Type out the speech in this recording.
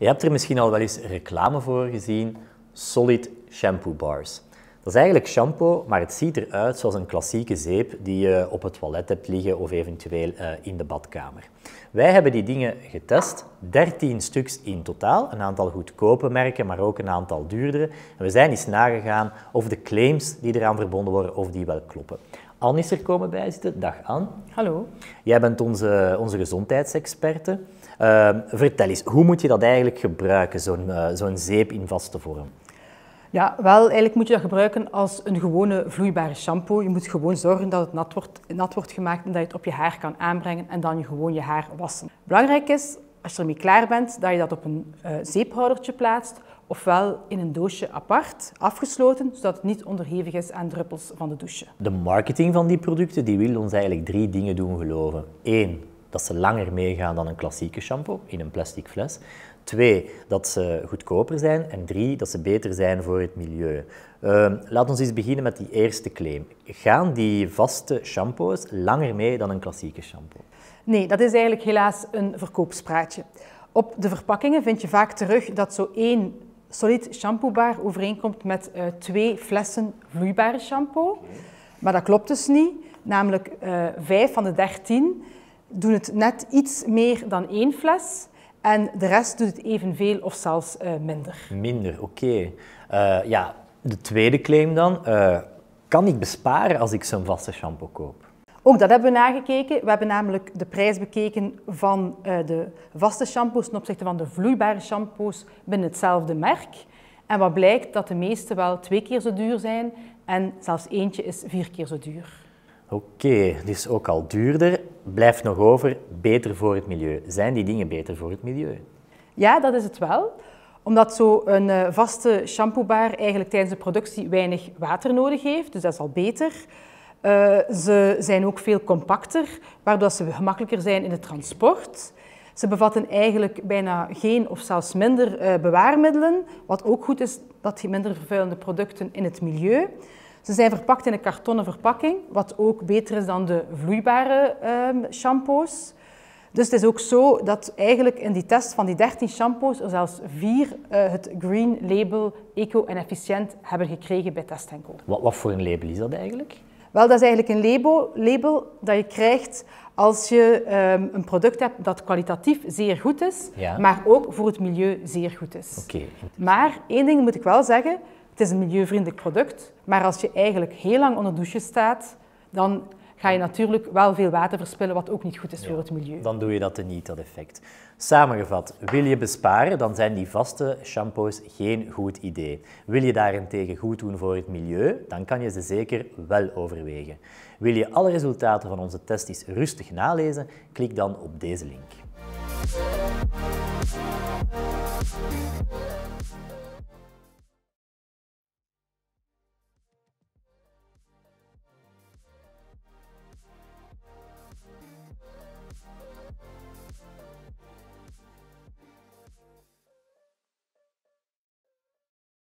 Je hebt er misschien al wel eens reclame voor gezien, solid shampoo bars. Dat is eigenlijk shampoo, maar het ziet eruit zoals een klassieke zeep die je op het toilet hebt liggen of eventueel eh, in de badkamer. Wij hebben die dingen getest, 13 stuks in totaal, een aantal goedkope merken, maar ook een aantal duurdere. En we zijn eens nagegaan of de claims die eraan verbonden worden, of die wel kloppen. Anne is er komen bij zitten. Dag Anne. Hallo. Jij bent onze, onze gezondheidsexperte. Ehm, vertel eens, hoe moet je dat eigenlijk gebruiken, zo'n eh, zo'n zeep in vaste vorm? Ja, wel, eigenlijk moet je dat gebruiken als een gewone vloeibare shampoo. Je moet gewoon zorgen dat het nat wordt, nat wordt gemaakt en dat je het op je haar kan aanbrengen en dan je gewoon je haar wassen. Belangrijk is, als je ermee klaar bent, dat je dat op een eh, zeephoudertje plaatst ofwel in een doosje apart, afgesloten, zodat het niet onderhevig is aan druppels van de douche. De marketing van die producten die wil ons eigenlijk drie dingen doen geloven. Eén, dat ze langer meegaan dan een klassieke shampoo in een plastic fles. Twee, dat ze goedkoper zijn. En drie, dat ze beter zijn voor het milieu. Uh, laat ons eens beginnen met die eerste claim. Gaan die vaste shampoos langer mee dan een klassieke shampoo? Nee, dat is eigenlijk helaas een verkoopspraatje. Op de verpakkingen vind je vaak terug dat zo één solid shampoobar overeenkomt met eh, twee flessen vloeibare shampoo. Maar dat klopt dus niet. Namelijk uh, vijf van de dertien doen het net iets meer dan één fles. En de rest doet het evenveel of zelfs eh, minder. Minder, oké. Eh, ja, de tweede claim dan. Eh, kan ik besparen als ik zo'n vaste shampoo koop? Ook dat hebben we nagekeken. We hebben namelijk de prijs bekeken van de vaste shampoos ten opzichte van de vloeibare shampoos binnen hetzelfde merk. En wat blijkt dat de meeste wel twee keer zo duur zijn en zelfs eentje is vier keer zo duur. Oké, okay, dus ook al duurder, blijft nog over, beter voor het milieu. Zijn die dingen beter voor het milieu? Ja, dat is het wel omdat zo'n eh, vaste shampoobar eigenlijk tijdens de productie weinig water nodig heeft, dus dat is al beter. Eh, ze zijn ook veel compacter, waardoor ze gemakkelijker zijn in het transport. Ze bevatten eigenlijk bijna geen of zelfs minder eh, bewaarmiddelen, wat ook goed is dat die minder vervuilende producten in het milieu. Ze zijn verpakt in een kartonnen verpakking, wat ook beter is dan de vloeibare ehm, shampoos. Dus het is ook zo dat eigenlijk in die test van die 13 shampoos er zelfs vier eh, het green label eco en efficiënt hebben gekregen bij Test Co. Wat, wat voor een label is dat eigenlijk? Wel, dat is eigenlijk een label, label dat je krijgt als je ehm, een product hebt dat kwalitatief zeer goed is, maar ook voor het milieu zeer goed is. Oké. Okay. Maar één ding moet ik wel zeggen, het is een milieuvriendelijk product, maar als je eigenlijk heel lang onder douche staat, dan ga je natuurlijk wel veel water verspillen, wat ook niet goed is voor het milieu. Dan doe je dat niet, dat effect. Samengevat, wil je besparen, dan zijn die vaste shampoos geen goed idee. Wil je daarentegen goed doen voor het milieu, dan kan je ze zeker wel overwegen. Wil je alle resultaten van onze testjes rustig nalezen, klik dan op deze link.